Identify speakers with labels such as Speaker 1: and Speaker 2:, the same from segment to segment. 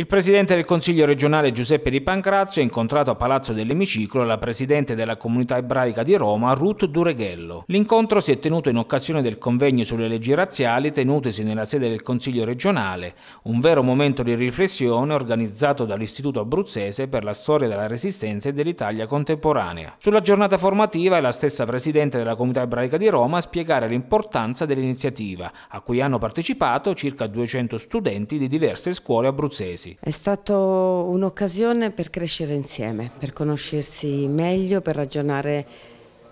Speaker 1: Il presidente del Consiglio regionale Giuseppe Di Pancrazio ha incontrato a Palazzo dell'Emiciclo la presidente della comunità ebraica di Roma, Ruth Dureghello. L'incontro si è tenuto in occasione del convegno sulle leggi razziali tenutesi nella sede del Consiglio regionale, un vero momento di riflessione organizzato dall'Istituto Abruzzese per la storia della resistenza e dell'Italia contemporanea. Sulla giornata formativa è la stessa presidente della comunità ebraica di Roma a spiegare l'importanza dell'iniziativa, a cui hanno partecipato circa 200 studenti di diverse scuole abruzzesi oggi?
Speaker 2: È stata un'occasione per crescere insieme, per conoscersi meglio, per ragionare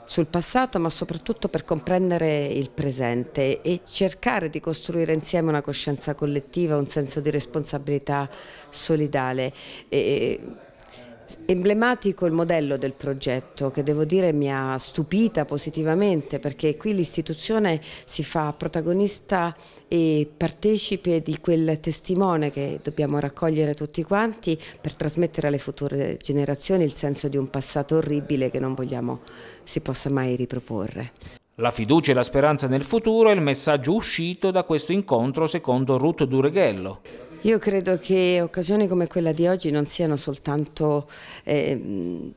Speaker 2: sul passato ma soprattutto per comprendere il presente e cercare di costruire insieme una coscienza collettiva, un senso di responsabilità solidale. E Emblematico il modello del progetto che devo dire mi ha stupita positivamente perché qui l'istituzione si fa protagonista e partecipe di quel testimone che dobbiamo raccogliere tutti quanti per trasmettere alle future generazioni il senso di un passato orribile che non vogliamo si possa mai riproporre.
Speaker 1: La fiducia e la speranza nel futuro è il messaggio uscito da questo incontro secondo Ruth Dureghello.
Speaker 2: Io credo che occasioni come quella di oggi non siano soltanto eh,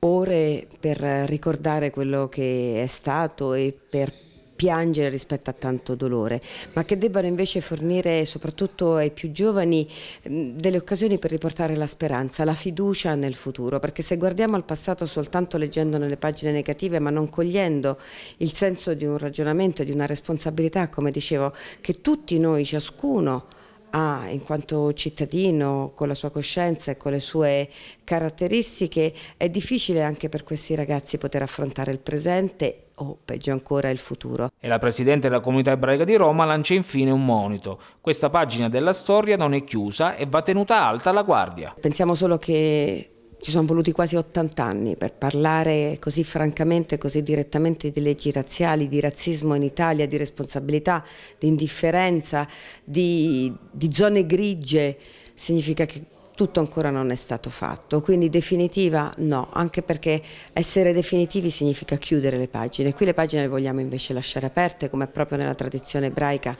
Speaker 2: ore per ricordare quello che è stato e per piangere rispetto a tanto dolore, ma che debbano invece fornire soprattutto ai più giovani ehm, delle occasioni per riportare la speranza, la fiducia nel futuro, perché se guardiamo al passato soltanto leggendo nelle pagine negative ma non cogliendo il senso di un ragionamento, e di una responsabilità, come dicevo, che tutti noi, ciascuno, ha in quanto cittadino, con la sua coscienza e con le sue caratteristiche, è difficile anche per questi ragazzi poter affrontare il presente o peggio ancora il futuro.
Speaker 1: E la Presidente della Comunità Ebraica di Roma lancia infine un monito. Questa pagina della storia non è chiusa e va tenuta alta la guardia.
Speaker 2: Pensiamo solo che ci sono voluti quasi 80 anni per parlare così francamente, così direttamente di leggi razziali, di razzismo in Italia, di responsabilità, di indifferenza, di, di zone grigie. Significa che tutto ancora non è stato fatto, quindi definitiva no, anche perché essere definitivi significa chiudere le pagine, qui le pagine le vogliamo invece lasciare aperte come proprio nella tradizione ebraica,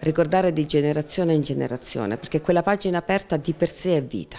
Speaker 2: ricordare di generazione in generazione, perché quella pagina aperta di per sé è vita.